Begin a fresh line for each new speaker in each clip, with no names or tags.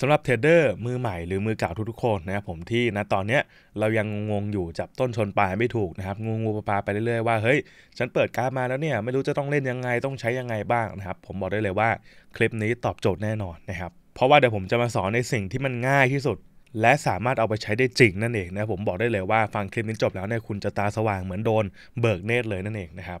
สำหรับเทรดเดอร์มือใหม่หรือมือเก่าทุกๆคนนะครับผมที่นะตอนนี้เรายังงงอยู่จับต้นชนปลายไม่ถูกนะครับงงงูปลาปลาไปเรื่อยๆว่าเฮ้ยฉันเปิดการ์ดมาแล้วเนี่ยไม่รู้จะต้องเล่นยังไงต้องใช้ยังไงบ้างนะครับผมบอกได้เลยว่าคลิปนี้ตอบโจทย์แน่นอนนะครับเพราะว่าเดี๋ยวผมจะมาสอนในสิ่งที่มันง่ายที่สุด และสามารถเอาไปใช้ได้จริงนั่นเองนะผมบอกได้เลยว่าฟังคลิปนี้จบแล้วเนี่ยคุณจะตาสว่างเหมือนโดน เบิกเนตรเลยนั่นเองนะครับ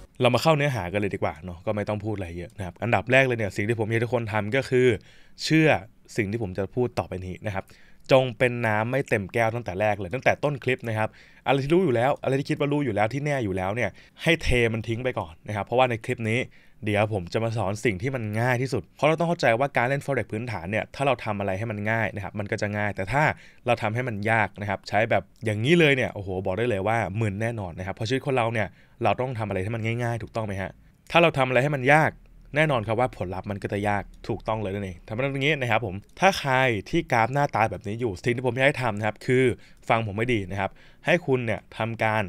เรามาเข้าเนื้อหากันเลยดีกว่าเนาะก็ไม่ต้องพูดอะไรเยอะนะครับอันดับแรกเลยเนี่ยสิ่งที่ผมอยากทุกคนทำก็คือ เชื่อสิ่งที่ผมจะพูดต่อไปนี้นะครับจงเป็นน้ำไม่เต็มแก้วตั้งแต่แรกเลย ตั้งแต่ต้นคลิปนะครับอะไรที่รู้อยู่แล้วอะไรที่คิดว่ารู้อยู่แล้วที่แน่อยู่แล้วเนี่ยให้เทมันทิ้งไปก่อนนะครับเพราะว่าในคลิปนี้เดี๋ยวผมจะมาสอนสิ่งที่มันง่ายที่สุด เพราะเราต้องเข้าใจว่าการเล่น forex พื้นฐานเนี่ยถ้าเราทำอะไรให้มันง่ายนะครับมันก็จะง่าย แต่ถ้าเราทำให้มันยากนะครับใช้แบบอย่างนี้เลยเนี่ยโอ้โหบอกได้เลยว่าหมื่นแน่นอนนะครับเพราะชีวิตคนเราเนี่ยเราต้องทำอะไรให้มันง่าย ๆ ถูกต้องไหมฮะถ้าเราทำอะไรให้มันยากแน่นอนครับว่าผลลัพธ์มันก็จะยากถูกต้องเลยนั่นเองทำแบบนี้นะครับผมถ้าใครที่กราฟหน้าตาแบบนี้อยู่สิ่งที่ผมอยากให้ทำนะครับคือฟังผมไม่ดีนะครับให้คุณเนี่ยทำการ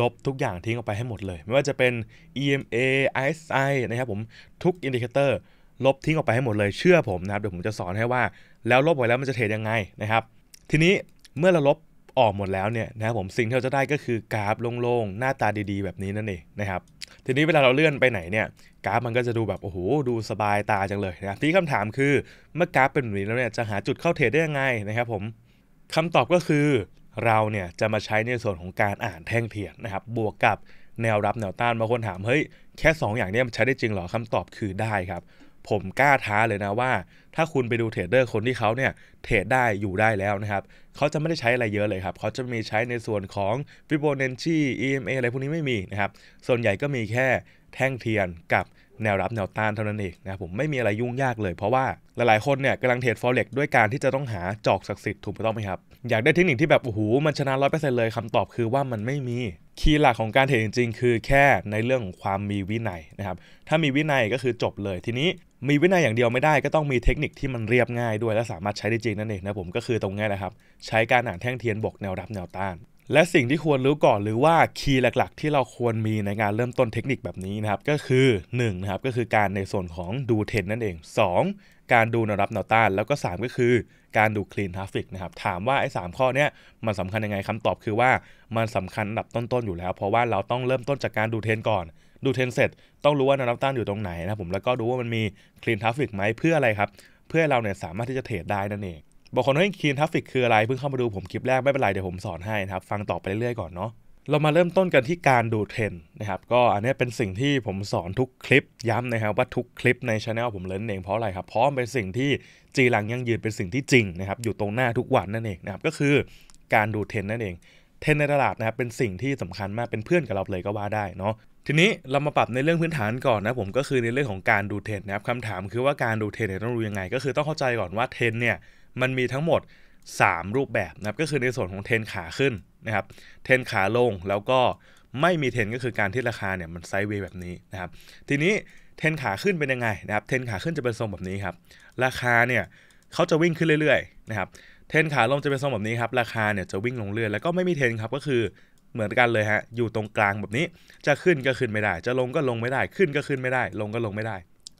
ลบทุกอย่างทิ้งออกไปให้หมดเลย ไม่ว่าจะเป็น EMA ISI นะครับผมทุกอินดิเคเตอร์ลบทิ้งออกไปให้หมดเลยเชื่อผมนะครับเดี๋ยวผมจะสอนให้ว่า แล้วลบไปแล้วมันจะเทรดยังไงนะครับทีนี้เมื่อเราลบออกหมดแล้วเนี่ยนะครับผมสิ่งที่เราจะได้ก็คือกราฟโล่งๆ หน้าตาดีๆ แบบนี้นั่นเองนะครับ ทีนี้เวลาเราเลื่อนไปไหนเนี่ยกราฟมันก็จะดูแบบโอ้โหดูสบายตาจังเลยนะครับที่คำถามคือเมื่อกราฟเป็นแบบนี้แล้วเนี่ยจะหาจุดเข้าเทรดได้ยังไงนะครับผมคำตอบก็คือเราเนี่ยจะมาใช้ในส่วนของการอ่านแท่งเทียนนะครับ บวกกับแนวรับแนวต้านบางคนถามเฮ้ยแค่ 2 อย่างนี้มันใช้ได้จริงหรอคำตอบคือได้ครับ ผมกล้าท้าเลยนะว่า ถ้าคุณไปดูเทรดเดอร์คนที่เขาเนี่ยเทรดได้อยู่ได้แล้วนะครับเขาจะไม่ได้ใช้อะไรเยอะเลยครับเขาจะมีใช้ในส่วนของฟิโบนัชชี EMA อะไรพวกนี้ไม่มีนะครับส่วนใหญ่ก็มีแค่แท่งเทียนกับแนว รับ แนว ต้านเท่านั้นเองนะผมไม่มีอะไรยุ่งยากเลยเพราะว่าหลายๆคนเนี่ยกำลังเทรดฟอเร็กด้วยการที่จะต้องหาจอกศักดิ์สิทธิ์ถูกต้องไหมครับ อยากได้เทคนิคที่แบบโอ้โหมันชนะร้อยเปอร์เซ็นต์เลยคำตอบคือว่ามันไม่มีคีย์หลักของการเทรดจริง ๆ คือแค่ในเรื่องของความมีวินัยนะครับถ้ามีวินัยก็คือจบเลยทีนี้มีวินัยอย่างเดียวไม่ได้ ก็ต้องมีเทคนิคที่มันเรียบง่ายด้วย และสามารถใช้ได้จริงนั่นเองนะผมก็คือตรงนี้แหละครับใช้การอ่านแท่งเทียนบอกแนวรับแนวต้านและสิ่งที่ควรรู้ก่อนหรือว่าคีย์หลักๆ ที่เราควรมีในการเริ่มต้นเทคนิคแบบนี้นะครับก็คือ1นะครับก็คือการในส่วนของดูเทนนั่นเอง 2 การดูแนวรับแนวต้าน แล้วก็ 3 ก็คือการดูคลีนทราฟิกนะครับถามว่าไอ้สข้อนี้มันสำคัญยังไงคำตอบคือว่ามันสำคัญอันดับต้นๆอยู่แล้ว เพราะว่าเราต้องเริ่มต้นจากการดูเทนก่อนดูเทนเสร็จ ต้องรู้ว่าแนวรับต้านอยู่ตรงไหนนะผมแล้วก็ดูว่ามันมีคลีนทราฟิกไหมเพื่ออะไรครับเพื่อเราเนี่ยสามารถที่จะเทรดได้นั่นเองบางคนเฮ้ยคีนทัฟฟิกคืออะไรเพิ่งเข้ามาดูผมคลิปแรกไม่เป็นไร เดี๋ยวผมสอนให้นะครับฟังต่อไปเรื่อยๆก่อนเนาะเรามาเริ่มต้นกันที่การดูเทรนนะครับก็อันนี้เป็นสิ่งที่ผมสอนทุกคลิปย้ำนะครับว่าทุกคลิปในช anel ผมเล่นเองเพราะอะไรครับเพราะมันเป็นสิ่งที่จีหลังยังยืนเป็นสิ่งที่จริงนะครับอยู่ตรงหน้าทุกวันนั่นเองนะครับก็คือการดูเทรนนั่นเองเทรนในตลาดนะครับเป็นสิ่งที่สำคัญมากเป็นเพื่อนกับเราเลยก็ว่าได้เนาะทีนี้เรามาปรับในเรื่องพื้นฐานก่อนนะผมก็คือในเรื่องของการดูเทรนนะครับคำถามคือว่าการดูเทรนต้องรู้ยังไง ก็คือต้องเข้าใจก่อนว่าเทรนเนี่ยมันมีทั้งหมด 3 รูปแบบนะครับก็คือในส่วนของเทนขาขึ้นนะครับเทนขาลงแล้วก็ไม่มีเทนก็คือการที่ราคาเนี่ยมันไซด์เวย์แบบนี้นะครับทีนี้เทนขาขึ้นเป็นยังไงนะครับเทนขาขึ้นจะเป็นทรงแบบนี้ครับราคาเนี่ยเขาจะวิ่งขึ้นเรื่อยๆนะครับเทนขาลงจะเป็นทรงแบบนี้ครับราคาเนี่ยจะวิ่งลงเรื่อยแล้วก็ไม่มีเทนครับก็คือเหมือนกันเลยฮะอยู่ตรงกลางแบบนี้จะขึ้นก็ขึ้นไม่ได้ จะลงก็ลงไม่ได้ขึ้นก็ขึ้นไม่ได้ ลงก็ลงไม่ได้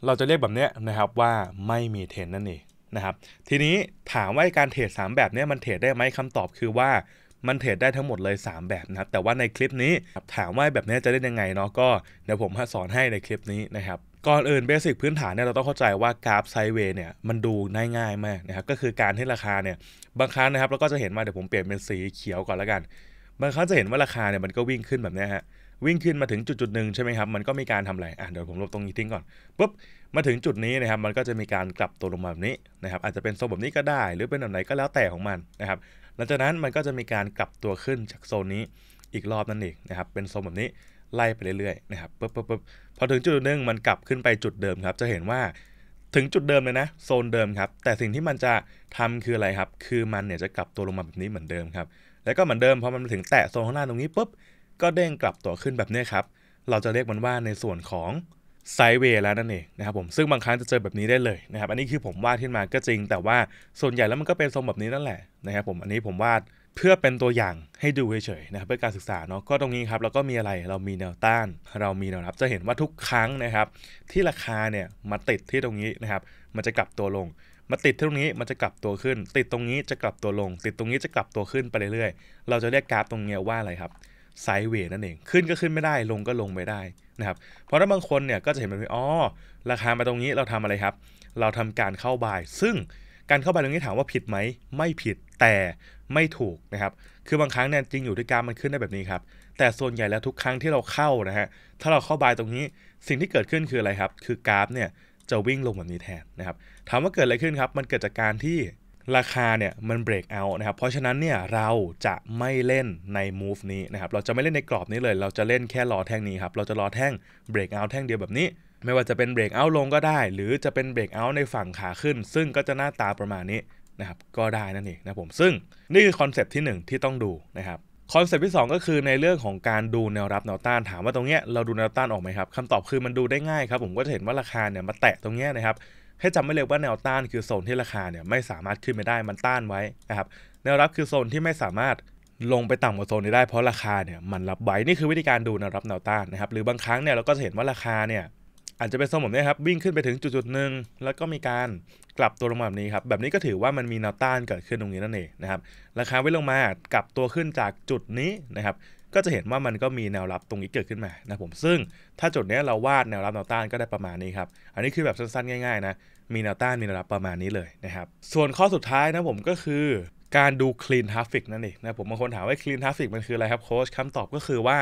เราจะเรียกแบบนี้นะครับว่าไม่มีเทนนั่นเองนะครับทีนี้ถามว่าการเทรด3แบบนี้มันเทรดได้ไหมคำตอบคือว่ามันเทรดได้ทั้งหมดเลย 3 แบบนะครับแต่ว่าในคลิปนี้ถามว่าแบบนี้จะได้ยังไงเนาะก็เดี๋ยวผมสอนให้ในคลิปนี้นะครับก่อนอื่นเบสิกพื้นฐานเนี่ยเราต้องเข้าใจว่ากราฟไซเวย์เนี่ยมันดูง่ายๆมากนะครับก็คือการที่ราคาเนี่ยบางครั้งนะครับเราก็จะเห็นมาเดี๋ยวผมเปลี่ยนเป็นสีเขียวก่อนแล้วกันบางครั้งจะเห็นว่าราคาเนี่ยมันก็วิ่งขึ้นแบบนี้ฮะวิ่งขึ้นมาถึงจุดจุดหนึ่งใช่ไหมครับ มันก็มีการทำอะไรอ่ะเดี๋ยวผมลบตรงนี้ทิ้งก่อนปุ๊บ มาถึงจุดนี้นะครับ มันก็จะมีการกลับตัวลงมาแบบนี้นะครับ อาจจะเป็นโซนแบบนี้ก็ได้ หรือเป็นแบบไหนก็แล้วแต่ของมันนะครับ หลังจากนั้น มันก็จะมีการกลับตัวขึ้นจากโซนนี้อีกรอบนั่นเองนะครับ เป็นโซนแบบนี้ไล่ไปเรื่อยๆนะครับปุ๊บปุ๊บปุ๊บพอถึงจุดหนึ่งมันกลับขึ้นไปจุดเดิมครับ จะเห็นว่าถึงจุดเดิมเลยนะโซนเดิมครับ แต่สิ่งที่มันจะทำคืออะไรครับ คือมันเนี่ยจะกลับตัวลงมาแบบนี้เหมือนเดิมครับแล้วก็เหมือนเดิมพอมันถึงแตะโซนข้างล่างตรงนี้ปุ๊บก็เด้งกลับตัวขึ้นแบบนี้ครับ เราจะเรียกมันว่าในส่วนของไซเวย์แล้วนั่นเองนะครับ ผม ซึ่งบางครั้งจะเจอแบบนี้ได้เลยนะครับ อันนี้คือผมวาดขึ้นมาก็จริง แต่ว่าส่วนใหญ่แล้วมันก็เป็นทรงแบบนี้นั่นแหละนะครับ ผม อันนี้ผมวาดเพื่อเป็นตัวอย่างให้ดูเฉยๆนะครับเพื่อการศึกษาเนาะ ก็ตรงนี้ครับเราก็มีอะไร เรามีแนวต้าน เรามีแนวรับ จะเห็นว่าทุกครั้งนะครับ ที่ราคาเนี่ยมาติดที่ตรงนี้นะครับ มันจะกลับตัวลง มาติดที่ตรงนี้มันจะกลับตัวขึ้น ติดตรงนี้จะกลับตัวลง ติดตรงนี้จะกลับตัวขึ้นไปเรื่อยๆ เราจะเรียกกราฟตรงนี้ว่าอะไรครับไซด์เวย์นั่นเอง ขึ้นก็ขึ้นไม่ได้ลงก็ลงไม่ได้นะครับ เพราะถ้าบางคนเนี่ยก็จะเห็นมบนเป็นอ๋อ ราคามาตรงนี้เราทำอะไรครับ เราทำการเข้าบาย ซึ่งการเข้าบายตรงนี้ถามว่าผิดไหมไม่ผิด แต่ไม่ถูกนะครับ คือบางครั้งเนี่ยจริงอยู่ที่การมันขึ้นได้แบบนี้ครับ แต่ส่วนใหญ่แล้วทุกครั้งที่เราเข้านะฮะ ถ้าเราเข้าบายตรงนี้ สิ่งที่เกิดขึ้นคืออะไรครับ คือกราฟเนี่ยจะวิ่งลงแบบนี้แทนนะครับ ถามว่าเกิดอะไรขึ้นครับ มันเกิดจากการที่ราคาเนี่ยมันเบรกเอานะครับเพราะฉะนั้นเนี่ยเราจะไม่เล่นใน move นี้นะครับเราจะไม่เล่นในกรอบนี้เลย เราจะเล่นแค่รอแท่งนี้ครับเราจะรอแท่งเบรกเอาแท่งเดียวแบบนี้ ไม่ว่าจะเป็นเบรกเอาลงก็ได้ หรือจะเป็นเบรกเอาในฝั่งขาขึ้น ซึ่งก็จะหน้าตาประมาณนี้นะครับก็ได้นั่นเองนะผมซึ่งนี่คือคอนเซปที่1 ที่ต้องดูนะครับคอนเซปต์ที่ 2 ก็คือในเรื่องของการดูแนวรับแนวต้านถามว่าตรงเนี้ยเราดูแนวต้านออกไหมครับคำตอบคือมันดูได้ง่ายครับผมก็จะเห็นว่าราคาเนี่ยมาแตะตรงเนี้ยนะครับให้จำไว้เลยว่าแนวต้านคือโซนที่ราคาเนี่ยไม่สามารถขึ้นไปได้มันต้านไว้นะครับแนวรับคือโซนที่ไม่สามารถลงไปต่ำกว่าโซนนี้ได้เพราะราคาเนี่ยมันรับไว้นี่คือวิธีการดูแนวรับแนวต้านนะครับ หรือบางครั้งเนี่ยเราก็จะเห็นว่าราคาเนี่ยอาจจะเป็นโซนแบบนี้ครับวิ่งขึ้นไปถึงจุดจุดหนึ่งแล้วก็มีการกลับตัวลงมาแบบนี้ครับ แบบนี้ก็ถือว่ามันมีแนวต้านเกิดขึ้นตรงนี้นั่นเองนะครับราคาไว้ลงมากลับตัวขึ้นจากจุดนี้นะครับก็จะเห็นว่ามันก็มีแนวรับตรงนี้เกิดขึ้นมานะผมซึ่ง ถ้าจุดนี้เราวาดแนวรับแนวต้านก็ได้ประมาณนี้ครับอันนี้คือแบบสั้นๆ ง่ายๆนะมีแนวต้านมีแนวรับประมาณนี้เลยนะครับ ส่วนข้อสุดท้ายนะผมก็คือการดูคลีนทราฟิกนั่นเองนะผมบางคนถามว่าคลีนทราฟิกมันคืออะไรครับโค้ชคำตอบก็คือว่า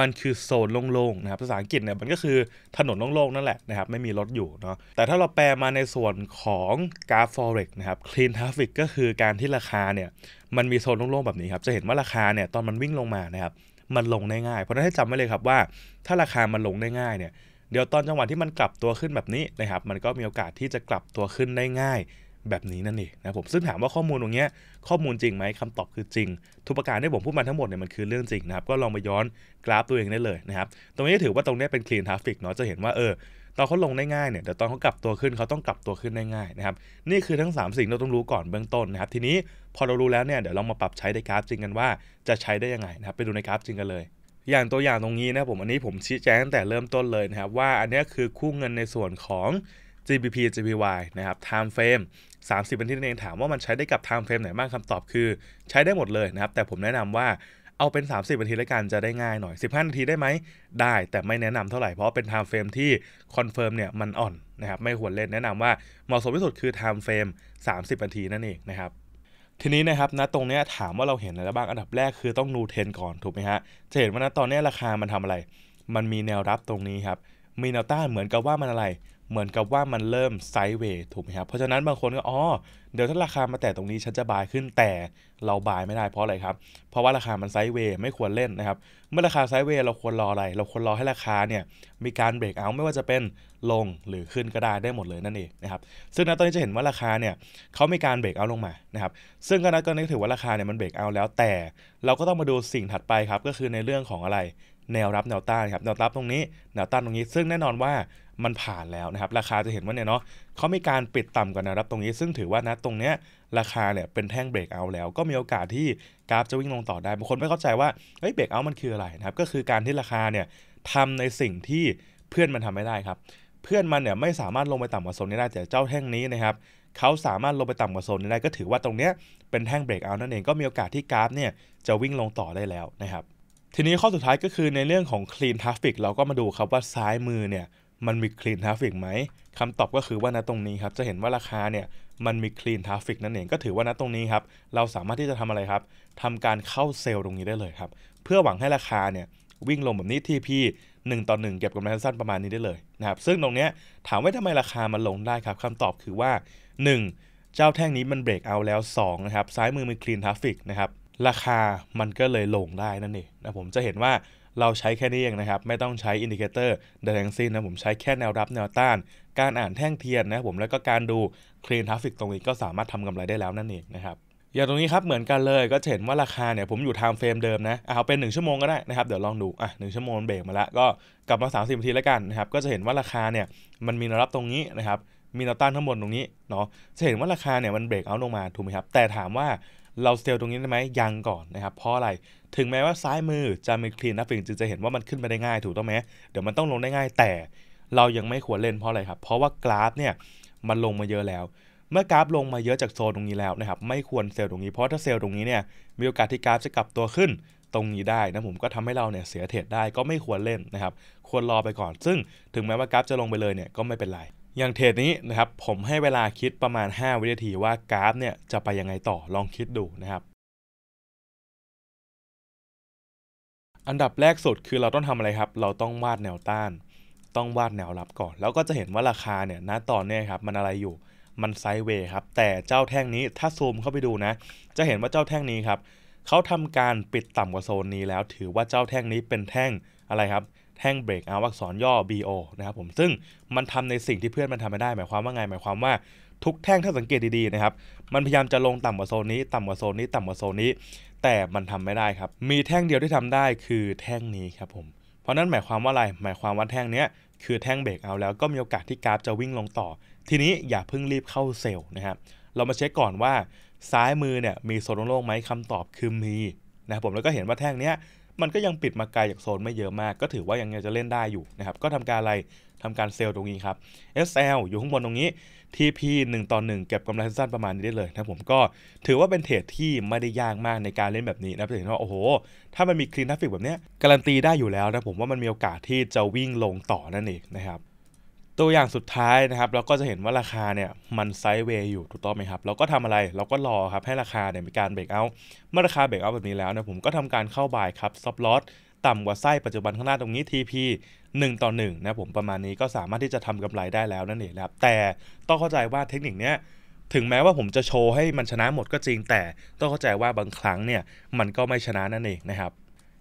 มันคือโซนโล่งๆนะครับภาษาอังกฤษเนี่ยมันก็คือถนนโล่งๆนั่นแหละนะครับไม่มีรถอยู่เนาะแต่ถ้าเราแปลมาในส่วนของกราฟร์เรกนะครับคลีนทราฟิกก็คือการที่ราคาเนี่ยมันมีโซนโล่งๆแบบนี้ครับ จะเห็นว่าราคาเนี่ยตอนมันวิ่งลงมานะครับมันลงได้ง่าย เพราะนั้นให้จำไว้เลยครับว่า ถ้าราคามันลงได้ง่ายเนี่ยเดี๋ยวตอนจังหวะที่มันกลับตัวขึ้นแบบนี้นะครับมันก็มีโอกาสที่จะกลับตัวขึ้นได้ง่ายแบบนี้นั่นเองนะผม ซึ่งถามว่าข้อมูลตรงนี้ ข้อมูลจริงไหมคำตอบคือจริง ทุกประการที่ผมพูดมาทั้งหมดเนี่ยมันคือเรื่องจริงนะครับ ก็ลองไปย้อนกราฟตัวเองได้เลยนะครับ ตรงนี้ถือว่าตรงนี้เป็นคลีนทราฟิกเนาะ จะเห็นว่าเออ ตอนเขาลงได้ง่ายเนี่ยแต่ตอนเขากลับตัวขึ้นเขาต้องกลับตัวขึ้นได้ง่ายนะครับ นี่คือทั้ง 3 สิ่งเราต้องรู้ก่อนเบื้องต้นนะครับ ทีนี้พอเรารู้แล้วเนี่ยเดี๋ยวลองมาปรับใช้ในกราฟจริงกันว่าจะใช้ได้ยังไงนะครับ ไปดูในกราฟจริงกันเลย อย่างตัวอย่างตรงนี้นะผมอันนี้ผมชี้แจงตั้งแต่เริ่มต้นเลยนะครับว่าอันนี้คือคู่เงินในส่วนของ GBP GPY นะครับ time frame 30นทีนั่นเองถามว่ามันใช้ได้กับไทม์เฟรมไหนบ้างคำตอบคือใช้ได้หมดเลยนะครับแต่ผมแนะนำว่าเอาเป็น 30นาทีแล้วกันจะได้ง่ายหน่อย 15นาทีได้ไหมได้ แต่ไม่แนะนำเท่าไหร่เพราะเป็นไทม์เฟรมที่คอนเฟิร์มเนี่ยมันอ่อนนะครับไม่ควรเล่นแนะนำว่าเหมาะสมที่สุดคือไทม์เฟรม30นาทีนั่นเองนะครับทีนี้นะครับนะตรงนี้ถามว่าเราเห็นอะไรบ้างอันดับแรกคือต้องดูเทนก่อนถูกไหมฮะจะเห็นว่านะตอนนี้ราคามันทำอะไร มันมีแนวรับตรงนี้ครับมีแนวต้านเหมือนกับว่ามันอะไรเหมือนกับว่ามันเริ่มไซด์เวย์ถูกไหมครับ เพราะฉะนั้นบางคนก็อ๋อเดี๋ยวถ้าราคามาแต่ตรงนี้ฉันจะบายขึ้นแต่เราบายไม่ได้เพราะอะไรครับ เพราะว่าราคามันไซด์เวย์ ไม่ควรเล่นนะครับเมื่อราคาไซด์เวย์เราควรรออะไร เราควรรอให้ราคาเนี่ยมีการเบรกเอาไม่ว่าจะเป็นลงหรือขึ้นก็ได้ได้หมดเลยนั่นเองนะครับซึ่งณตอนนี้จะเห็นว่าราคาเนี่ยเขามีการเบรกเอาลงมานะครับซึ่งก็นัอนนึกถือว่าราคาเนี่ยมันเบรกเอา แล้วแต่เราก็ต้องมาดูสิ่งถัดไปครับก็คือในเรื่องของอะไรแนวรับแนวต้านครับแนวรับตรงนี้แนวต้านตรงนี้ ซึ่งแน่นอนว่ามันผ่านแล้วนะครับ ราคาจะเห็นว่าเนี่ยเนาะเขามีการปิดต่ำกว่าแนวรับตรงนี้ ซึ่งถือว่านะตรงเนี้ยราคาเนี่ยเป็นแท่งเบรกเอาแล้ว ก็มีโอกาสที่กราฟจะวิ่งลงต่อได้ บางคนไม่เข้าใจว่า เฮ้ย เบรกเอา มันคืออะไรนะครับ ก็คือการที่ราคาเนี่ยทำในสิ่งที่เพื่อนมันทำไม่ได้ครับ เพื่อนมันเนี่ยไม่สามารถลงไปต่ำกว่าโซนนี้ได้ แต่เจ้าแท่งนี้นะครับเขาสามารถลงไปต่ำกว่าโซนนี้ได้ ก็ถือว่าตรงเนี้ยเป็นแท่งเบรกเอานั่นเอง ก็มีโอกาสที่กราฟเนี่ยจะวิ่งลงต่อได้แล้วนะครับ ทีนี้ข้อสุดท้ายก็คือในเรื่องของคลีนท t r ฟิกเราก็มาดูครับว่าซ้ายมือเนี่ยมันมีคลีนทราฟิกไหม คำตอบก็คือว่าณตรงนี้ครับ จะเห็นว่าราคาเนี่ยมันมีคลีนทราฟิกนั่นเอง ก็ถือว่าณตรงนี้ครับเราสามารถที่จะทำอะไรครับทำการเข้าเซลล์ตรงนี้ได้เลยครับ เพื่อหวังให้ราคาเนี่ย วิ่งลงแบบนี้ TP 1ต่อ1เก็บกำไรสั้นประมาณนี้ได้เลยนะครับซึ่งตรงนี้ถามว่าทำไมราคามันลงได้ครับคำตอบคือว่า 1. เจ้าแท่งนี้มันเบรกเอาแล้ว2นะครับซ้ายมือมีคลีนทราฟิกนะครับราคามันก็เลยลงได้นั่นเองนะผมจะเห็นว่าเราใช้แค่นี้เองนะครับ ไม่ต้องใช้อินดิเคเตอร์ใดทั้งสิ้นนะผมใช้แค่แนวรับแนวต้าน การอ่านแท่งเทียนนะผมแล้วก็การดูคลีนทราฟิกตรงนี้ก็สามารถทำกำไรได้แล้วนั่นเองนะครับ อย่างตรงนี้ครับ เหมือนกันเลยก็เห็นว่าราคาเนี่ย ผมอยู่ไทม์เฟรมเดิมนะเอาเป็น 1 ชั่วโมงก็ได้นะครับ เดี๋ยวลองดูอ่ะหชั่วโมงเบรกมาละก็กลับมา30นาทีแล้วกันนะครับก็จะเห็นว่าราคาเนี่ยมันมีแนวรับตรงนี้นะครับมีแนวต้านข้างบนตรงนี้เนาะจะเห็นว่าราคาเนี่ยมันเบรกเอาลงมาถูกไหมครับแต่ถามว่าเราเซลตรงนี้ได้ไหมยังก่อนนะครับเพราะอะไรถึงแม้ว่าซ้ายมือจะมีคลีนนะฟิงจึงจะเห็นว่ามันขึ้นไปได้ง่ายถูกต้องไหมเดี๋ยวมันต้องลงได้ง่าย แต่เรายังไม่ควรเล่นเพราะอะไรครับเพราะว่ากราฟเนี่ยมันลงมาเยอะแล้ว เมื่อกราฟลงมาเยอะจากโซนตรงนี้แล้วนะครับไม่ควรเซลตรงนี้เพราะถ้าเซลตรงนี้เนี่ยมีโอกาสที่กราฟจะกลับตัวขึ้นตรงนี้ได้นะผมก็ทำให้เราเนี่ยเสียเทรดได้ก็ไม่ควรเล่นนะครับควรรอไปก่อน ซึ่งถึงแม้ว่ากราฟจะลงไปเลยเนี่ยก็ไม่เป็นไรอย่างเทรดนี้นะครับผมให้เวลาคิดประมาณ 5 วินาทีว่ากราฟ เนี่ยจะไปยังไงต่อลองคิดดูนะครับ อันดับแรกสุดคือเราต้องทำอะไรครับ เราต้องวาดแนวต้านต้องวาดแนวรับก่อนแล้วก็จะเห็นว่าราคาเนี่ยณตอนนี้ครับมันอะไรอยู่มันไซด์เวย์ครับ แต่เจ้าแท่งนี้ถ้าซูมเข้าไปดูนะ จะเห็นว่าเจ้าแท่งนี้ครับ เขาทำการปิดต่ำกว่าโซนนี้แล้วถือว่าเจ้าแท่งนี้เป็นแท่งอะไรครับแท่งเบรกเอาอักษรย่อ BO นะครับผมซึ่งมันทำในสิ่งที่เพื่อนมันทำไม่ได้ หมายความว่าไง หมายความว่าทุกแท่งถ้าสังเกตดี ๆ นะครับ มันพยายามจะลงต่ำกว่าโซนนี้ ต่ำกว่าโซนนี้ต่ำกว่าโซนนี้ แต่มันทำไม่ได้ครับมีแท่งเดียวที่ทำได้คือแท่งนี้ครับผมเพราะนั้นหมายความว่าอะไรหมายความว่าแท่งเนี้ยคือแท่งเบรกเอาแล้วก็มีโอกาสที่กราฟจะวิ่งลงต่อ ทีนี้อย่าเพิ่งรีบเข้าเซลล์นะครับเรามาเช็คก่อนว่าซ้ายมือเนี่ยมีโซนโล่งไหมคำตอบคือมีนะครับผมแล้วก็เห็นว่าแท่งเนี้ยมันก็ยังปิดมาไกลจากโซนไม่เยอะมาก ก็ถือว่ายังจะเล่นได้อยู่นะครับก็ทำการอะไรทำการเซลล์ตรงนี้ครับ SL อยู่ข้างบนตรงนี้ TP 1ต่อ1เก็บกำไรสั้นประมาณนี้ได้เลยนะผมก็ถือว่าเป็นเทรดที่ไม่ได้ยากมากในการเล่นแบบนี้นะถึงว่าโอ้โหถ้ามันมีคลีนทัฟฟิกแบบนี้การันตีได้อยู่แล้วนะผมว่ามันมีโอกาสที่จะวิ่งลงต่อนั่นเองนะครับตัวอย่างสุดท้ายนะครับ เราก็จะเห็นว่าราคาเนี่ยมันไซด์เวย์อยู่ถูกต้องไหมครับ เราก็ทำอะไรเราก็รอครับ ให้ราคาเนี่ยมีการเบรกเอาเมื่อราคาเบรกเอาแบบนี้แล้วเนี่ยผมก็ทำการเข้าบายครับซับลอตต่ำกว่าไส้ปัจจุบันข้างหน้าตรงนี้ TP 1ต่อ1นะผมประมาณนี้ก็สามารถที่จะทำกำไรได้แล้วนั่นเองนะครับแต่ต้องเข้าใจว่าเทคนิคนี้ถึงแม้ว่าผมจะโชว์ให้มันชนะหมดก็จริงแต่ต้องเข้าใจว่าบางครั้งเนี่ย มันก็ไม่ชนะนั่นเองนะครับ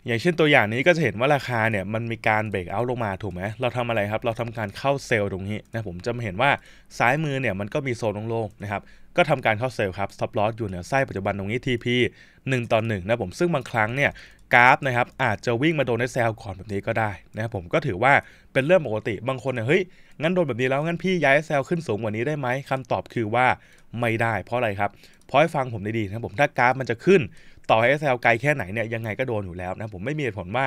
อย่างเช่นตัวอย่างนี้ก็จะเห็นว่าราคาเนี่ยมันมีการเบรกเอาท์ลงมาถูกไหม เราทำอะไรครับเราทำการเข้าเซลล์ตรงนี้นะผมจะมาเห็นว่าซ้ายมือเนี่ยมันก็มีโซนโล่งๆนะครับก็ทำการเข้าเซลล์ครับสต็อปลอสอยู่เหนือไส้ปัจจุบันตรงนี้ TP 1ต่อ1นะผมซึ่งบางครั้งเนี่ยกราฟนะครับอาจจะวิ่งมาโดนในเซลล์ก่อนแบบนี้ก็ได้นะครับผมก็ถือว่าเป็นเรื่องปกติบางคนเนี่ยเฮ้ยงั้นโดนแบบนี้แล้วงั้นพี่ย้ายเซลล์ขึ้นสูงกว่านี้ได้ไหมคำตอบคือว่าไม่ได้ เพราะอะไรครับเพราะให้ฟังผมดีๆนะผมถ้ากราฟมันจะขึ้นต่อให้ SL ไกลแค่ไหนเนี่ยยังไงก็โดนอยู่แล้วนะผมไม่มีเหตุผลว่า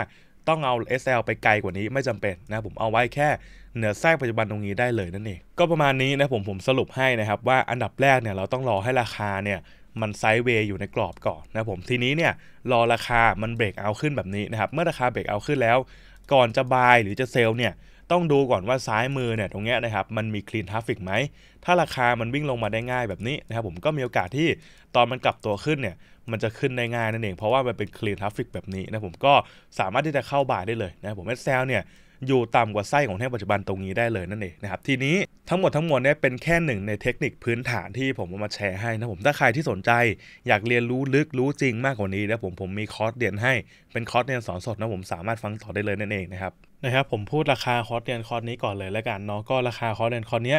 ต้องเอา SL ไปไกลกว่านี้ไม่จำเป็นนะผมเอาไว้แค่เหนือแทรกปัจจุบันตรงนี้ได้เลยนั่นเองก็ประมาณนี้นะผมผมสรุปให้นะครับว่าอันดับแรกเนี่ยเราต้องรอให้ราคาเนี่ยมันไซด์เวย์อยู่ในกรอบก่อนนะผมทีนี้เนี่ยรอราคามันเบรกเอา ขึ้นแบบนี้นะครับเมื่อราคาเบรกเอาขึ้นแล้วก่อนจะบายหรือจะเซลเนี่ยต้องดูก่อนว่าซ้ายมือเนี่ยตรงเนี้ยนะครับมันมีคลีนทราฟิกไหมถ้าราคามันวิ่งลงมาได้ง่ายแบบนี้นะครับผมก็มีโอกาสที่ตอนมันกลับตัวขึ้นเนี่ยมันจะขึ้นได้ง่ายนั่นเอง เพราะว่ามันเป็นคลีนทราฟิกแบบนี้นะผมก็สามารถที่จะเข้าบ่ายได้เลยนะผมเอสเซลเนี่ยอยู่ต่ำกว่าไส้ของแท่งปัจจุบันตรงนี้ได้เลยนั่นเองนะครับทีนี้ทั้งหมดทั้งมวลเนี่ยเป็นแค่หนึ่งในเทคนิคพื้นฐานที่ผมมาแชร์ให้นะผมถ้าใครที่สนใจอยากเรียนรู้ลึกรู้จริงมากกว่านี้นะผมผมมีคอร์สเรียนให้เป็นคอร์สเรียนสอนสดนะผมสามารถฟังต่อได้เลยนั่นเองนะครับนะครับผมพูดราคาคอร์สเรียนคอร์สนี้ก่อนเลยแล้วกันเนาะก็ราคาคอร์สเรียนคอร์สนี้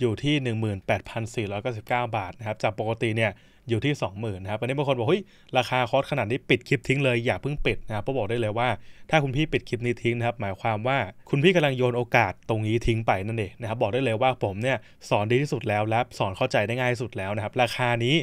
อยู่ที่ 18,499 บาทนะครับจากปกติเนี่ยอยู่ที่ 20,000นะครับอันนี้บางคนบอกเฮ้ยราคาคอร์สขนาดนี้ปิดคลิปทิ้งเลยอย่าเพิ่งปิดนะครับก็บอกได้เลยว่าถ้าคุณพี่ปิดคลิปนี้ทิ้งนะครับหมายความว่าคุณพี่กำลังโยนโอกาสตรงนี้ทิ้งไปนั่นเองนะครับบอกได้เลยว่าผมเนี่ยสอนดีที่สุดแล้วและสอนเข้าใจได้ง่ายสุดแล้วนะครับราคานี้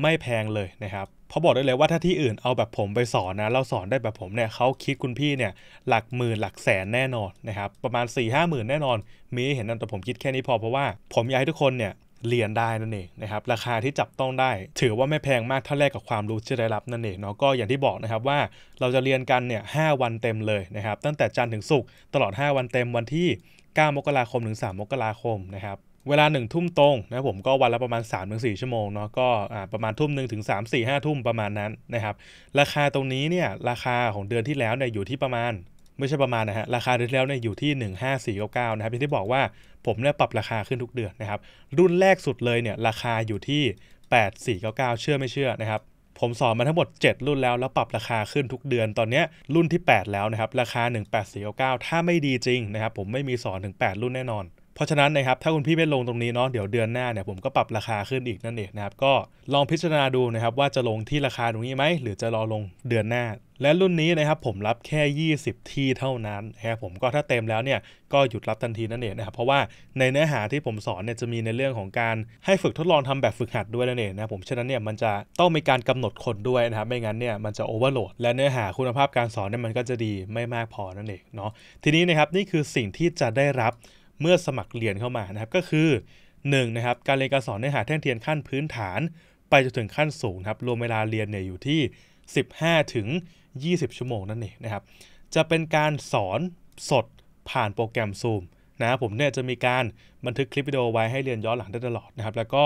ไม่แพงเลยนะครับพราะบอกได้เลยว่าถ้าที่อื่นเอาแบบผมไปสอนนะเราสอนได้แบบผมเนี่ยเขาคิดคุณพี่เนี่ยหลักหมื่นหลักแสนแน่นอนนะครับประมาณ4ี่ห้าหมื่นแน่นอน มีเห็นนั่นแต่ผมคิดแค่นี้พอเพราะว่าผมอยากให้ทุกคนเนี่ยเรียนได้นั่นเองนะครับราคาที่จับต้องได้ ถือว่าไม่แพงมากถ้าแลกกับความรู้ที่ได้รับนั่นเองเนาะก็อย่างที่บอกนะครับว่าเราจะเรียนกันเนี่ยหวันเต็มเลยนะครับ ตั้งแต่จันทร์ถึงศุกร์ตลอด 5 วันเต็มวันที่ 9 มกราคม ถึง 3มกราคมนะครับเวลา1ทุ่มตรงนะผมก็วันละประมาณ 3-4 ชั่วโมงเนาะก็ประมาณทุ่มหนึ่งถึง3 4 5 ทุ่มประมาณนั้นนะครับราคาตรงนี้เนี่ยราคาของเดือนที่แล้วเนี่ยอยู่ที่ประมาณไม่ใช่ประมาณนะฮะราคาเดือนแล้วเนี่ยอยู่ที่ 15499นะครับที่บอกว่าผมเนี่ยปรับราคาขึ้นทุกเดือนนะครับ รุ่นแรกสุดเลยเนี่ยราคาอยู่ที่ 8499 เชื่อไม่เชื่อนะครับผมสอนมาทั้งหมด 7 รุ่นแล้ว แล้วปรับราคาขึ้นทุกเดือนตอนนี้ รุ่นที่ 8 แล้วนะครับราคา 18499 ถ้าไม่ดีจริงนะครับ ผมไม่มีสอนถึง 8 รุ่นแน่นอนเพราะฉะนั้นนะครับถ้าคุณพี่ไม่ลงตรงนี้เนาะ เดี๋ยวเดือนหน้าเนี่ยผมก็ปรับราคาขึ้นอีกนั่นเองนะครับก็ลองพิจารณาดูนะครับว่าจะลงที่ราคาตรงนี้ไหม หรือจะรอลงเดือนหน้า และรุ่นนี้นะครับผมรับแค่ 20 ที่เท่านั้นนะครับผมก็ถ้าเต็มแล้วเนี่ยก็หยุดรับทันทีนั่นเองนะครับเพราะว่าในเนื้อหาที่ผมสอนเนี่ยจะมีในเรื่องของการให้ฝึกทดลองทำแบบฝึกหัดด้วยนั่นเองนะผมฉะนั้นเนี่ยมันจะต้องมีการกำหนดคนด้วยนะครับไม่งั้นเนี่ยมันจะโอเวอร์โหลดและเนื้อหาคุณภาพการสอนเนี่ยมันก็จะดีไม่มากพอนั่นเองเนาะทีนี้นะครับนี่คือสิ่งที่จะได้รับเมื่อสมัครเรียนเข้ามานะครับก็คือ1นะครับการเรียนการสอนเนื้อหาแท่งเทียนขั้นพื้นฐาน ไปจนถึงขั้นสูงครับรวมเวลาเรียนเนี่ยอยู่ที่ 15ถึง20 ชั่วโมงนั่นเองนะครับจะเป็นการสอนสดผ่านโปรแกรม Zoom นะผมเนี่ยจะมีการบันทึกคลิปวิดีโอไว้ให้เรียนย้อนหลังได้ตลอดนะครับแล้วก็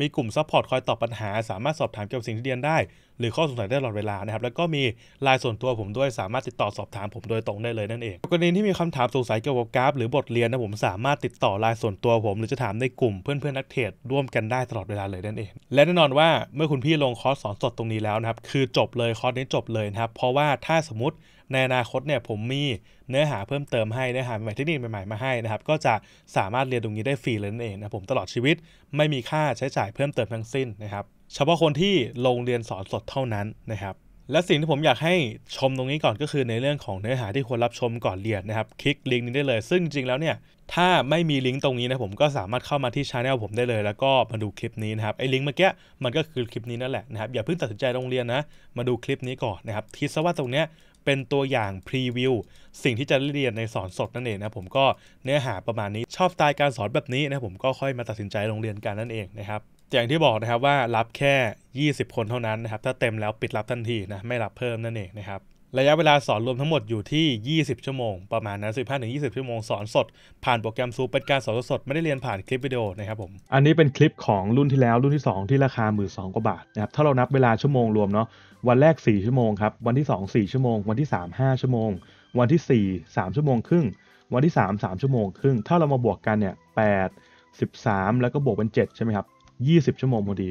มีกลุ่มซัพพอร์ตคอยตอบปัญหาสามารถสอบถามเกี่ยวกับสิ่งที่เรียนได้ หรือข้อสงสัยได้ตลอดเวลานะครับ แล้วก็มีลายส่วนตัวผมด้วยสามารถติดต่อสอบถามผมโดยตรงได้เลยนั่นเองกรณีที่มีคำถามสงสัยเกี่ยวกับกราฟหรือบทเรียนนะผมสามารถติดต่อลายส่วนตัวผมหรือจะถามในกลุ่มเพื่อนเพื่อนนักเทรดร่วมกันได้ตลอดเวลาเลยนั่นเอง และแน่นอนว่าเมื่อคุณพี่ลงคอร์สสอนสดตรงนี้แล้วนะครับคือจบเลยคอร์สนี้จบเลยนะครับเพราะว่าถ้าสมมติในอนาคตเนี่ยผมมีเนื้อหาเพิ่มเติมให้เนื้อหาใหม่เทคนิคใหม่ๆมาให้นะครับก็จะสามารถเรียนตรงนี้ได้ฟรีเลยนั่นเองนะผมตลอดชีวิตไม่มีค่าใช้จ่ายเพิ่มเติมทั้งสิ้นนะครับเฉพาะคนที่ลงเรียนสอนสดเท่านั้นนะครับและสิ่งที่ผมอยากให้ชมตรงนี้ก่อนก็คือในเรื่องของเนื้อหาที่ควรรับชมก่อนเรียนนะครับคลิกลิงก์นี้ได้เลยซึ่งจริงแล้วเนี่ยถ้าไม่มีลิงก์ตรงนี้นะผมก็สามารถเข้ามาที่ช anel ผมได้เลย แล้วก็มาดูคลิปนี้นะครับไอ้ลิงก์เมื่อกี้มันก็คือคลิปนี้นั่นแหละนะครับอย่าเพิ่งตัดสินใจโรงเรียนนะมาดูคลิปนี้ก่อนนะครับคิดซะว่าตรงเนี้ยเป็นตัวอย่างพรีวิวสิ่งที่จะเรียนในสอนสด นั่นเองนะผมก็เนื้อหาประมาณนี้ชอบสไตล์การสอนแบบนี้นะผมก็ค่อยมาตัดสินใจโรงเรียนกันนั่นเองนะครับอย่างที่บอกนะครับ ว่ารับแค่ 20 คนเท่านั้นนะครับถ้าเต็มแล้วปิดรับทันทีนะ ไม่รับเพิ่มนั่นเองนะครับ ระยะเวลาสอนรวมทั้งหมด อยู่ที่ 20 ชั่วโมง ประมาณนั้น15-20 ชั่วโมงสอนสดผ่านโปรแกรมซูเป็นการสอนสดไม่ได้เรียนผ่านคลิปวิดีโอนะครับผมอันนี้เป็นคลิปของรุ่นที่แล้วรุ่นที่ 2 ที่ราคาหมื่นสองกว่าบาทนะครับถ้าเรานับเวลาชั่วโมงรวมเนาะวันแรก 4 ชั่วโมงครับ วันที่ 2 4ชั่วโมง วันที่ 3 5ชั่วโมง วันที่ 4 3 ชั่วโมงครึ่ง วันที่ 3 3 ชั่วโมงครึ่ง ถ้าเรามาบวกกันเนี่ย 8 13 แล้วก็บวกเป็น 7 ใช่ไหมครับ 20 ชั่วโมงพอดี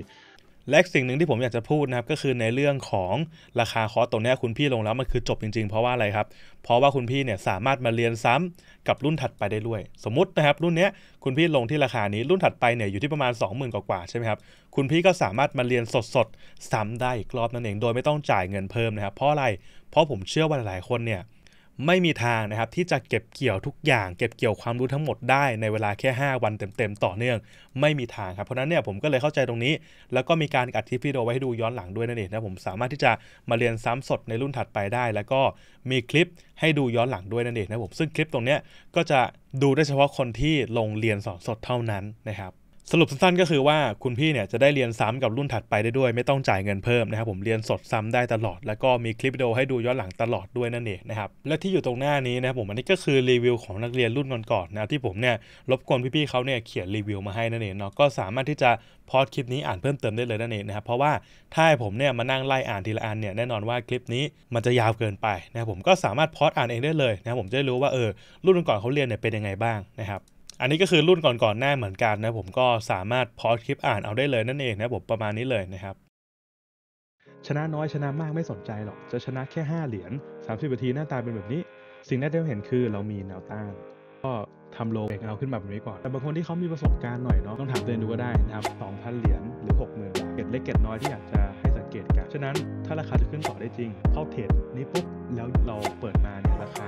และสิ่งหนึ่งที่ผมอยากจะพูดนะครับก็คือในเรื่องของราคาคอร์สตรงนี้คุณพี่ลงแล้วมันคือจบจริงๆเพราะว่าอะไรครับเพราะว่าคุณพี่เนี่ยสามารถมาเรียนซ้ำกับรุ่นถัดไปได้ด้วยสมมตินะครับรุ่นนี้คุณพี่ลงที่ราคานี้รุ่นถัดไปเนี่ยอยู่ที่ประมาณ 20,000กว่าใช่ไหมครับคุณพี่ก็สามารถมาเรียนสดๆซ้ำได้อีกรอบนั่นเอง โดยไม่ต้องจ่ายเงินเพิ่มนะครับเพราะอะไรเพราะผมเชื่อว่าหลายคนเนี่ยไม่มีทางนะครับที่จะเก็บเกี่ยวทุกอย่างเก็บเกี่ยวความรู้ทั้งหมดได้ ในเวลาแค่ 5 วันเต็ม ๆ ต่อเนื่อง ไม่มีทางครับเพราะนั้นเนี่ยผมก็เลยเข้าใจตรงนี้ แล้วก็มีการอัดคลิปวิดีโอไว้ให้ดูย้อนหลังด้วยนั่นเองนะผมสามารถที่จะมาเรียนซ้ำสดในรุ่นถัดไปได้แล้วก็มีคลิปให้ดูย้อนหลังด้วยนั่นเองนะผมซึ่งคลิปตรงเนี้ยก็จะดูได้เฉพาะคนที่ลงเรียนสอนสดเท่านั้นนะครับสรุปสั้นๆก็คือว่าคุณพี่เนี่ยจะได้เรียนซ้ำกับรุ่นถัดไปได้ด้วย ไม่ต้องจ่ายเงินเพิ่มนะครับผมเรียนสดซ้ำได้ตลอด แล้วก็มีคลิปวิดีโอให้ดูย้อนหลังตลอดด้วยนั่นเองนะครับและที่อยู่ตรงหน้านี้นะครับผมอันนี้ก็คือรีวิวของนักเรียนรุ่นก่อนๆนะที่ผมเนี่ยรบกวนพี่ๆเขาเนี่ยเขียนรีวิวมาให้นั่นเองเนาะก็สามารถที่จะพอดคลิปนี้อ่านเพิ่มเติมได้เลยนั่นเองนะครับเพราะว่าถ้าให้ผมเนี่ยมานั่งไล่อ่านทีละอันเนี่ยแน่นอนว่าคลิปนี้มันจะยาวเกินไปนะครับผมก็สามารถพอดอ่านเองได้เลยนะผมจะได้รู้ว่าเออรุ่นก่อนเขาเรียนเนี่ยเป็นยังไงบ้างนะครับอันนี้ก็คือรุ่นก่อนๆหน้าเหมือนกันนะผมก็สามารถพอดคลิปอ่านเอาได้เลยนั่นเองนะผมประมาณนี้เลยนะครับ ชนะน้อยชนะมากไม่สนใจหรอก จะชนะแค่ 5 เหรียญ30นาทีหน้าตาเป็นแบบนี้ สิ่งแรกที่เราเห็นคือเรามีแนวต้าน ก็ทำโลเบกเอาขึ้นมาแบบนี้ก่อน แต่บางคนที่เขามีประสบการณ์หน่อยเนาะต้องถามตัวเองดูก็ได้นะครับ 2,000เหรียญหรือ60,000บาทเก็ดเล็กเก็ดน้อยที่อยากจะให้สังเกตกันฉะนั้นถ้าราคาจะขึ้นต่อได้จริงเข้าเทรดนี้ปุ๊บแล้วเราเปิดมาเนี่ยราคา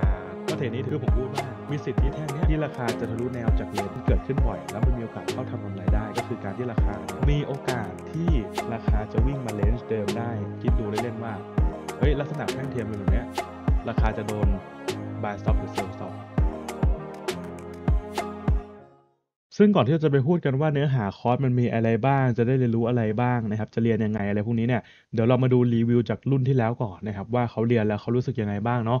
เทนนี้คือผมพูดว่า มีสิทธิ์ที่แท่งนี้ที่ราคาจะทะลุแนวจากเลนที่เกิดขึ้นบ่อยแล้วมันมีโอกาสเข้าทำกำไรได้ก็คือการที่ราคามีโอกาสที่ราคาจะวิ่งมาเลนจ์เดิมได้คิดดูเล่นๆว่าเฮ้ยลักษณะแท่งเทียมเป็นแบบนี้ราคาจะโดนบายสต็อปหรือเซลล์สต็อปซึ่งก่อนที่จะไปพูดกันว่าเนื้อหาคอร์สมันมีอะไรบ้าง จะได้เรียนรู้อะไรบ้างนะครับ จะเรียนยังไงอะไรพวกนี้เนี่ยเดี๋ยวเรามาดูรีวิวจากรุ่นที่แล้วก่อนนะครับว่าเขาเรียนแล้วเขารู้สึกยังไงบ้างเนาะ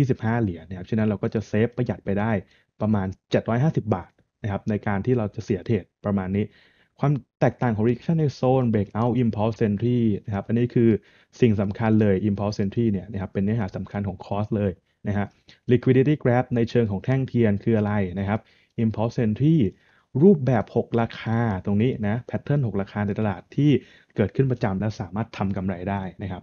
25 เหรียญนะครับ ฉะนั้นเราก็จะเซฟประหยัดไปได้ประมาณ 750 บาทนะครับในการที่เราจะเสียเทรดประมาณนี้ ความแตกต่างของ reaction ในโซน breakout impulse entry นะครับ อันนี้คือสิ่งสำคัญเลย impulse entry เนี่ยนะครับเป็นเนื้อหาสำคัญของ cost เลยนะฮะ liquidity grab ในเชิงของแท่งเทียนคืออะไรนะครับ impulse entry รูปแบบ 6 ราคา ตรงนี้นะแพทเทิร์น6ราคาในตลาดที่เกิดขึ้นประจำและสามารถทำกำไรได้นะครับ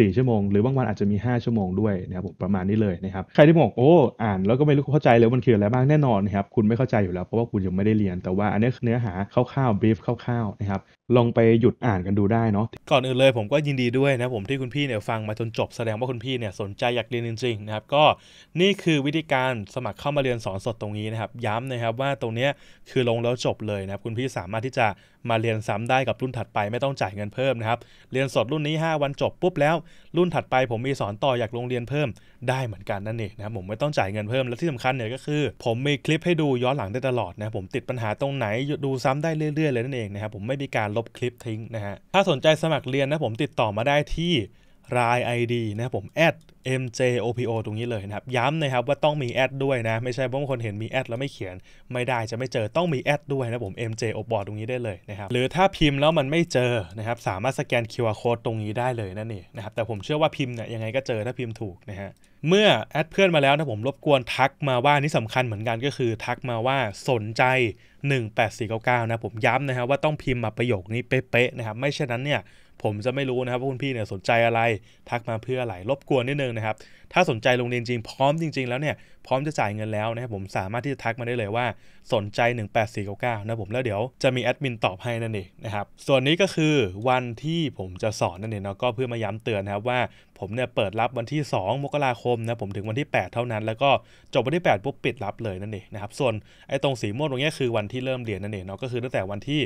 4 ชั่วโมงหรือบางวันอาจจะมี 5 ชั่วโมงด้วยนะครับผมประมาณนี้เลยนะครับใครที่บอกโอ้อ่านแล้วก็ไม่รู้เข้าใจเลยมันคืออะไรบ้างแน่นอนนะครับคุณไม่เข้าใจอยู่แล้วเพราะว่าคุณยังไม่ได้เรียนแต่ว่าอันนี้เนื้อหาคร่าวๆบรีฟคร่าวๆนะครับลองไปหยุดอ่านกันดูได้เนาะก่อนอื่นเลยผมก็ยินดีด้วยนะผมที่คุณพี่เนี่ยฟัง มาจนจบแสดงว่าคุณพี่เนี่ยสนใจอยากเรียนจริงๆนะครับก็นี่คือวิธีการสมัครเข้ามาเรียนสอนสดตรงนี้นะครับย้ำนะครับว่าตรงนี้คือลงแล้วจบเลยนะครับคุณพี่สามารถที่จะมาเรียนซ้ำได้กับรุ่นถัดไปไม่ต้องจ่ายเงินเพิ่มนะครับเรียนสดรุ่นนี้ 5 วันจบปุ๊บแล้วรุ่นถัดไปผมมีสอนต่ออยากลงเรียนเพิ่ม ได้เหมือนกันนั่นเองนะผมไม่ต้องจ่ายเงินเพิ่มและที่สำคัญเนี่ยก็คือ ผมมีคลิปให้ดูย้อนหลังได้ตลอดนะผมติดปัญหาตรงไหนดูซ้ำได้เรื่อย ๆ เลยนั่นเองนะครับผมไม่มีการลบคลิปทิ้งนะฮะถ้าสนใจสมัครเรียนนะ ผมติดต่อมาได้ที่ราย ID นะครับผม @mjopo ตรงนี้เลยนะครับย้ำนะครับว่าต้องมีแอดด้วยนะไม่ใช่บางคนเห็นมีแอดแล้วไม่เขียน ไม่ได้จะไม่เจอต้องมีแอดด้วยนะผม mjopo ตรงนี้ได้เลยนะครับหรือถ้าพิมพ์แล้วมันไม่เจอนะครับสามารถสแกน QR code ตรงนี้ได้เลยนั่นเองนะครับแต่ผมเชื่อว่าพิมพ์เนี่ยยังไงก็เจอถ้าพิมพ์ถูกนะฮะเมื่อแอดเพื่อนมาแล้วนะผมรบกวนทักมาว่านี่สำคัญเหมือนกันก็คือทักมาว่าสนใจ 18499นะผมย้ำนะครับว่าต้องพิมพ์มาประโยคนี้เป๊ะๆนะครับไม่เช่นนั้นเนี่ยผมจะไม่รู้นะครับว่าคุณพี่เนี่ยสนใจอะไรทักมาเพื่ออะไร รบกวนนิดนึงนะครับถ้าสนใจลงเรียนจริงพร้อมจริงๆแล้วเนี่ยพร้อมจะจ่ายเงินแล้วนะครับผมสามารถที่จะทักมาได้เลยว่าสนใจ 18499นะผมแล้วเดี๋ยวจะมีแอดมินตอบให้นั่นเองนะครับส่วนนี้ก็คือวันที่ผมจะสอนนั่นเองเนาะก็เพื่อมาย้ำเตือนนะครับว่าผมเนี่ยเปิดรับวันที่ 2มกราคมนะผมถึงวันที่ 8 เท่านั้น แล้วก็จบวันที่8ปุ๊บปิดรับเลยนั่นเองนะครับส่วนไอ้ตรงสีม่วงตรงนี้คือ วันที่เริ่มเรียนนั่นเองเนาะก็คือตั้งแต่วันที่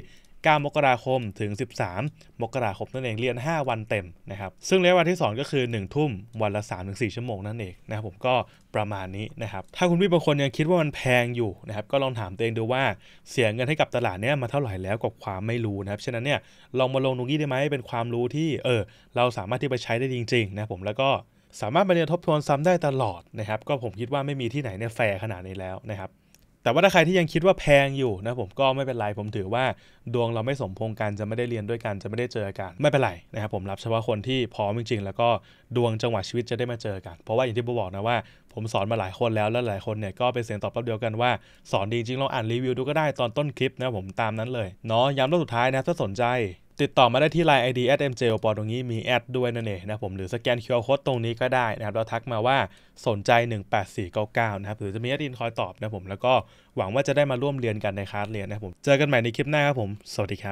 9มกราคมถึง 13 มกราคม นั่นเองเรียน 5 วันเต็มนะครับซึ่งระยะเวลาที่สอนก็คือ1 ทุ่ม วันละ3-4 ชั่วโมงนั่นเองนะครับผมก็ประมาณนี้นะครับ ถ้าคุณพี่บางคนยังคิดว่ามันแพงอยู่นะครับก็ลองถามตัวเองดูว่าเสียเงินให้กับตลาดเนี้ยมาเท่าไหร่แล้วกับความไม่รู้นะครับฉะนั้นเนี่ยลองมาลงตรงนี้ได้ไหมเป็นความรู้ที่เออเราสามารถที่ไปใช้ได้จริงๆนะผมแล้วก็สามารถมาเรียนทบทวนซ้ำได้ตลอดนะครับก็ผมคิดว่าไม่มีที่ไหนเนี่ยแฟร์ขนาดนี้แล้วนะครับแต่ว่าถ้าใครที่ยังคิดว่าแพงอยู่นะผมก็ไม่เป็นไรผมถือว่าดวงเราไม่สมพงกันจะไม่ได้เรียนด้วยกันจะไม่ได้เจอกัน ไม่เป็นไรนะครับผมรับเฉพาะคนที่พร้อมจริงๆแล้วก็ดวงจังหวะชีวิตจะได้มาเจอกัน เพราะว่าอย่างที่ผมบอกนะว่า ผมสอนมาหลายคนแล้วแล้วหลายคนเนี่ยก็เป็นเสียงตอบรับเดียวกันว่าสอนดีจริงลองอ่านรีวิวดูก็ได้ตอนต้นคลิปนะผมตามนั้นเลยเนาะย้ำรอบสุดท้ายนะถ้าสนใจติดต่อมาได้ที่ Line ID at m j o p o ตรงนี้มีแอดด้วยนั่นเองนะผมหรือสแกน QR code ตรงนี้ก็ได้นะครับเราทักมาว่าสนใจ 18499 นะครับหรือจะมีแอดอินคอยตอบนะผม แล้วก็หวังว่าจะได้มาร่วมเรียนกันในคลาสเรียนนะผมเจอกันใหม่ในคลิปหน้าครับผม สวัสดีครับ